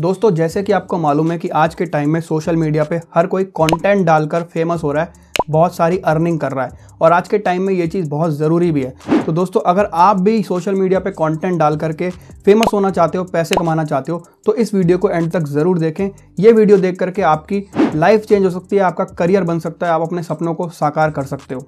दोस्तों जैसे कि आपको मालूम है कि आज के टाइम में सोशल मीडिया पे हर कोई कंटेंट डालकर फेमस हो रहा है बहुत सारी अर्निंग कर रहा है और आज के टाइम में ये चीज़ बहुत ज़रूरी भी है तो दोस्तों अगर आप भी सोशल मीडिया पे कंटेंट डाल करके फेमस होना चाहते हो पैसे कमाना चाहते हो तो इस वीडियो को एंड तक ज़रूर देखें ये वीडियो देख करके आपकी लाइफ चेंज हो सकती है आपका करियर बन सकता है आप अपने सपनों को साकार कर सकते हो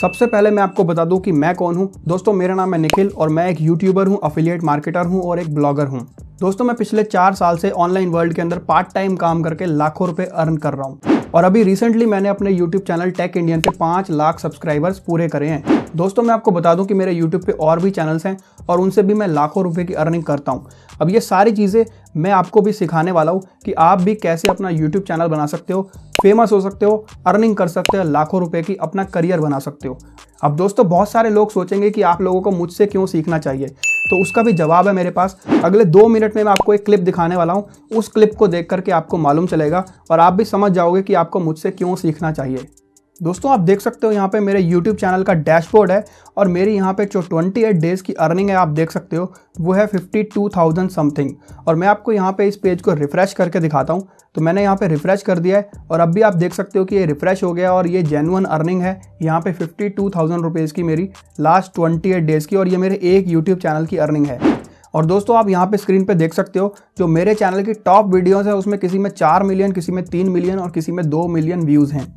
सबसे पहले मैं आपको बता दूं कि मैं कौन हूं दोस्तों मेरा नाम है निखिल और मैं एक यूट्यूबर हूं अफिलिएट मार्केटर हूं और एक ब्लॉगर हूं दोस्तों मैं पिछले चार साल से ऑनलाइन वर्ल्ड के अंदर पार्ट टाइम काम करके लाखों रुपए अर्न कर रहा हूँ और अभी रिसेंटली मैंने अपने यूट्यूब चैनल टेक इंडियन पे पाँच लाख सब्सक्राइबर्स पूरे करे हैं दोस्तों मैं आपको बता दूं कि मेरे यूट्यूब पे और भी चैनल्स हैं और उनसे भी मैं लाखों रुपए की अर्निंग करता हूँ अब ये सारी चीज़ें मैं आपको भी सिखाने वाला हूँ कि आप भी कैसे अपना यूट्यूब चैनल बना सकते हो फेमस हो सकते हो अर्निंग कर सकते हो लाखों रुपए की अपना करियर बना सकते हो अब दोस्तों बहुत सारे लोग सोचेंगे कि आप लोगों को मुझसे क्यों सीखना चाहिए तो उसका भी जवाब है मेरे पास अगले दो मिनट में मैं आपको एक क्लिप दिखाने वाला हूँ उस क्लिप को देख करके आपको मालूम चलेगा और आप भी समझ जाओगे कि आपको मुझसे क्यों सीखना चाहिए दोस्तों आप देख सकते हो यहाँ पे मेरे YouTube चैनल का डैशबोर्ड है और मेरी यहाँ पे जो 28 डेज़ की अर्निंग है आप देख सकते हो वो है 52,000 समथिंग और मैं आपको यहाँ पे इस पेज को रिफ़्रेश करके दिखाता हूँ तो मैंने यहाँ पे रिफ़्रेश कर दिया है और अब भी आप देख सकते हो कि ये रिफ़्रेश हो गया और ये जेनुअन अर्निंग है यहाँ पे फिफ्टी टू की मेरी लास्ट ट्वेंटी डेज़ की और ये मेरे एक यूट्यूब चैनल की अर्निंग है और दोस्तों आप यहाँ पे स्क्रीन पे देख सकते हो जो मेरे चैनल की टॉप वीडियोज़ हैं उसमें किसी में चार मिलियन किसी में तीन मिलियन और किसी में दो मिलियन व्यूज़ हैं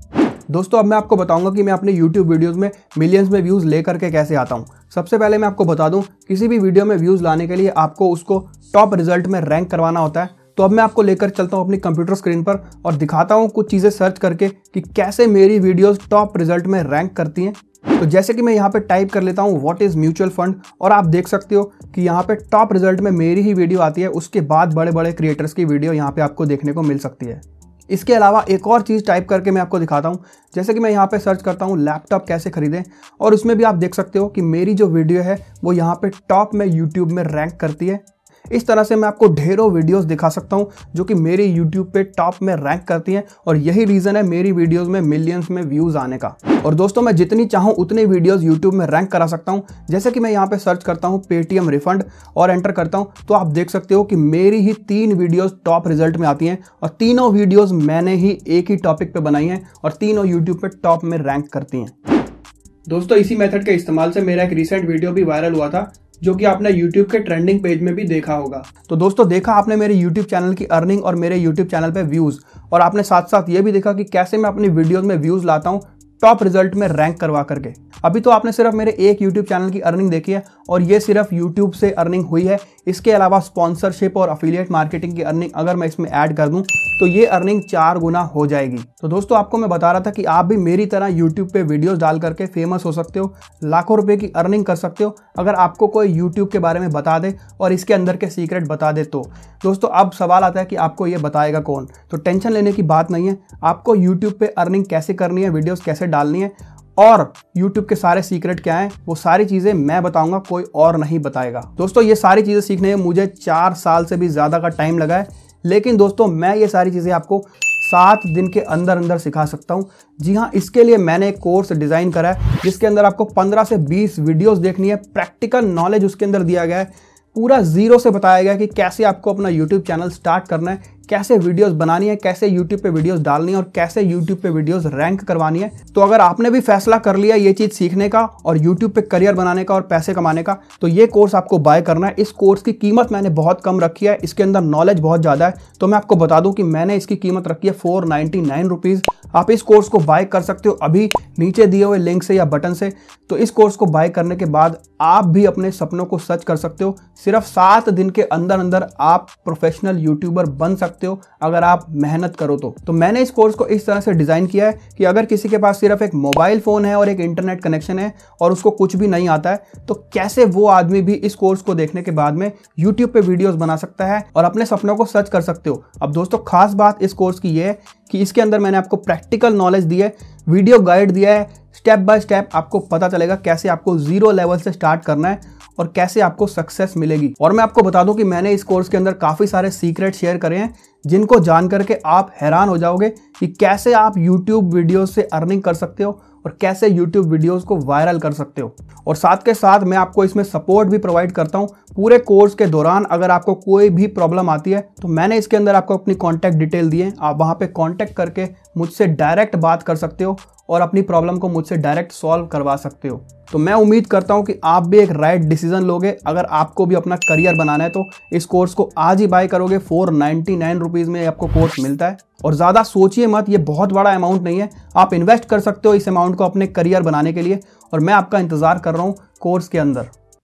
दोस्तों अब मैं आपको बताऊंगा कि मैं अपने YouTube वीडियोस में मिलियंस में व्यूज़ ले करके कैसे आता हूँ सबसे पहले मैं आपको बता दूं किसी भी वीडियो में व्यूज़ लाने के लिए आपको उसको टॉप रिजल्ट में रैंक करवाना होता है तो अब मैं आपको लेकर चलता हूँ अपनी कंप्यूटर स्क्रीन पर और दिखाता हूँ कुछ चीज़ें सर्च करके कि कैसे मेरी वीडियोज़ टॉप रिजल्ट में रैंक करती हैं तो जैसे कि मैं यहाँ पे टाइप कर लेता हूँ वॉट इज़ म्यूचुअल फंड और आप देख सकते हो कि यहाँ पे टॉप रिजल्ट में मेरी ही वीडियो आती है उसके बाद बड़े बड़े क्रिएटर्स की वीडियो यहाँ पे आपको देखने को मिल सकती है इसके अलावा एक और चीज़ टाइप करके मैं आपको दिखाता हूँ जैसे कि मैं यहाँ पे सर्च करता हूँ लैपटॉप कैसे खरीदें और उसमें भी आप देख सकते हो कि मेरी जो वीडियो है वो यहाँ पे टॉप में यूट्यूब में रैंक करती है इस तरह से मैं आपको ढेरों वीडियोस दिखा सकता हूँ जो कि मेरे यूट्यूब पे टॉप में रैंक करती हैं और यही रीज़न है मेरी वीडियोज़ में मिलियंस में व्यूज़ आने का और दोस्तों मैं जितनी चाहूँ उतनी वीडियोस यूट्यूब में रैंक करा सकता हूँ जैसे कि मैं यहाँ पे सर्च करता हूँ पेटीएम रिफंड और एंटर करता हूँ तो आप देख सकते हो कि मेरी ही तीन वीडियोस टॉप रिजल्ट में आती हैं और तीनों वीडियोस मैंने ही एक ही टॉपिक पे बनाई हैं और तीनों यूट्यूब पे टॉप में रैंक करती हैं दोस्तों इसी मेथड के इस्तेमाल से मेरा एक रिसेंट वीडियो भी वायरल हुआ था जो कि आपने YouTube के ट्रेंडिंग पेज में भी देखा होगा तो दोस्तों देखा आपने मेरे YouTube चैनल की अर्निंग और मेरे YouTube चैनल पे व्यूज़ और आपने साथ साथ ये भी देखा कि कैसे मैं अपनी वीडियोस में व्यूज़ लाता हूँ टॉप रिजल्ट में रैंक करवा करके अभी तो आपने सिर्फ मेरे एक यूट्यूब चैनल की अर्निंग देखी है और ये सिर्फ यूट्यूब से अर्निंग हुई है इसके अलावा स्पॉन्सरशिप और अफिलियट मार्केटिंग की अर्निंग अगर मैं इसमें ऐड कर दूँ तो ये अर्निंग चार गुना हो जाएगी तो दोस्तों आपको मैं बता रहा था कि आप भी मेरी तरह यूट्यूब पे वीडियोस डाल करके फेमस हो सकते हो लाखों रुपए की अर्निंग कर सकते हो अगर आपको कोई यूट्यूब के बारे में बता दे और इसके अंदर के सीक्रेट बता दे तो दोस्तों अब सवाल आता है कि आपको ये बताएगा कौन तो टेंशन लेने की बात नहीं है आपको यूट्यूब पर अर्निंग कैसे करनी है वीडियोज़ कैसे डालनी है और YouTube के सारे सीक्रेट क्या हैं वो सारी चीज़ें मैं बताऊंगा कोई और नहीं बताएगा दोस्तों ये सारी चीज़ें सीखने में मुझे चार साल से भी ज़्यादा का टाइम लगा है लेकिन दोस्तों मैं ये सारी चीज़ें आपको सात दिन के अंदर अंदर सिखा सकता हूँ जी हाँ इसके लिए मैंने एक कोर्स डिज़ाइन करा है जिसके अंदर आपको पंद्रह से बीस वीडियोज़ देखनी है प्रैक्टिकल नॉलेज उसके अंदर दिया गया है पूरा जीरो से बताया गया कि कैसे आपको अपना यूट्यूब चैनल स्टार्ट करना है कैसे वीडियोस बनानी है कैसे यूट्यूब पे वीडियोस डालनी है और कैसे यूट्यूब पे वीडियोस रैंक करवानी है तो अगर आपने भी फैसला कर लिया ये चीज़ सीखने का और यूट्यूब पे करियर बनाने का और पैसे कमाने का तो ये कोर्स आपको बाय करना है इस कोर्स की कीमत मैंने बहुत कम रखी है इसके अंदर नॉलेज बहुत ज़्यादा है तो मैं आपको बता दूँ कि मैंने इसकी कीमत रखी है फोर नाइन्टी आप इस कोर्स को बाय कर सकते हो अभी नीचे दिए हुए लिंक से या बटन से तो इस कोर्स को बाय करने के बाद आप भी अपने सपनों को सच कर सकते हो सिर्फ सात दिन के अंदर अंदर आप प्रोफेशनल यूट्यूबर बन सकते सकते हो अगर आप मेहनत करो तो तो मैंने इस कोर्स को इस तरह से डिज़ाइन किया है कि अगर किसी के पास सिर्फ एक मोबाइल फ़ोन है और एक इंटरनेट कनेक्शन है और उसको कुछ भी नहीं आता है तो कैसे वो आदमी भी इस कोर्स को देखने के बाद में यूट्यूब पर वीडियोज़ बना सकता है और अपने सपनों को सर्च कर सकते हो अब दोस्तों खास बात इस कोर्स की यह है कि इसके अंदर मैंने आपको प्रैक्टिकल नॉलेज दी है वीडियो गाइड दिया है स्टेप बाय स्टेप आपको पता चलेगा कैसे आपको जीरो लेवल से स्टार्ट करना है और कैसे आपको सक्सेस मिलेगी और मैं आपको बता दूं कि मैंने इस कोर्स के अंदर काफ़ी सारे सीक्रेट शेयर करे हैं जिनको जान करके आप हैरान हो जाओगे कि कैसे आप यूट्यूब वीडियो से अर्निंग कर सकते हो और कैसे YouTube वीडियोस को वायरल कर सकते हो और साथ के साथ मैं आपको इसमें सपोर्ट भी प्रोवाइड करता हूँ पूरे कोर्स के दौरान अगर आपको कोई भी प्रॉब्लम आती है तो मैंने इसके अंदर आपको अपनी कॉन्टैक्ट डिटेल दी है आप वहाँ पर कॉन्टैक्ट करके मुझसे डायरेक्ट बात कर सकते हो और अपनी प्रॉब्लम को मुझसे डायरेक्ट सॉल्व करवा सकते हो तो मैं उम्मीद करता हूँ कि आप भी एक राइट डिसीजन लोगे अगर आपको भी अपना करियर बनाना है तो इस कोर्स को आज ही बाय करोगे फोर नाइन्टी नाइन रुपीज़ में आपको कोर्स मिलता है और ज़्यादा सोचिए मत ये बहुत बड़ा अमाउंट नहीं है आप इन्वेस्ट कर सकते हो इस अमाउंट को अपने करियर बनाने के लिए और मैं आपका इंतज़ार कर रहा हूँ कोर्स के अंदर